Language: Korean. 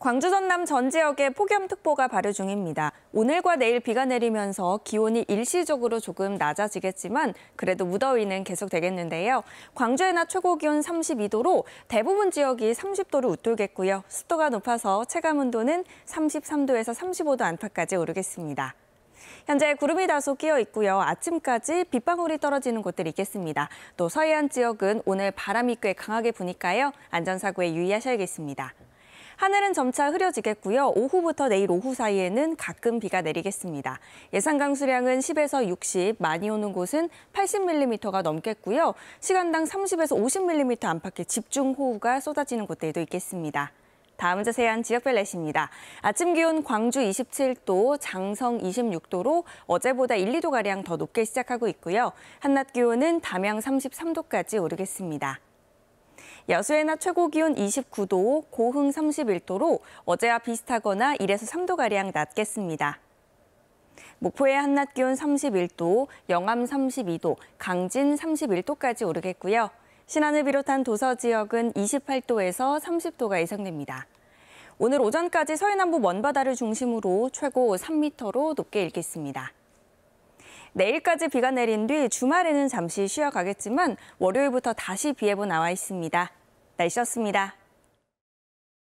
광주 전남 전 지역에 폭염특보가 발효 중입니다. 오늘과 내일 비가 내리면서 기온이 일시적으로 조금 낮아지겠지만 그래도 무더위는 계속되겠는데요. 광주의 낮 최고 기온 32도로 대부분 지역이 30도를 웃돌겠고요. 습도가 높아서 체감 온도는 33도에서 35도 안팎까지 오르겠습니다. 현재 구름이 다소 끼어 있고요. 아침까지 빗방울이 떨어지는 곳들이 있겠습니다. 또 서해안 지역은 오늘 바람이 꽤 강하게 부니까요. 안전사고에 유의하셔야겠습니다. 하늘은 점차 흐려지겠고요. 오후부터 내일 오후 사이에는 가끔 비가 내리겠습니다. 예상 강수량은 10에서 60, 많이 오는 곳은 80mm가 넘겠고요. 시간당 30에서 50mm 안팎의 집중호우가 쏟아지는 곳들도 있겠습니다. 다음 자세한 지역별 날씨입니다. 아침 기온 광주 27도, 장성 26도로 어제보다 1, 2도가량 더 높게 시작하고 있고요. 한낮 기온은 담양 33도까지 오르겠습니다. 여수의낮 최고 기온 29도, 고흥 31도로 어제와 비슷하거나 1에서 3도가량 낮겠습니다. 목포의 한낮 기온 31도, 영암 32도, 강진 31도까지 오르겠고요. 신안을 비롯한 도서 지역은 28도에서 30도가 예상됩니다. 오늘 오전까지 서해남부 먼바다를 중심으로 최고 3m로 높게 일겠습니다. 내일까지 비가 내린 뒤 주말에는 잠시 쉬어가겠지만 월요일부터 다시 비 예보 나와 있습니다. 날씨였습니다.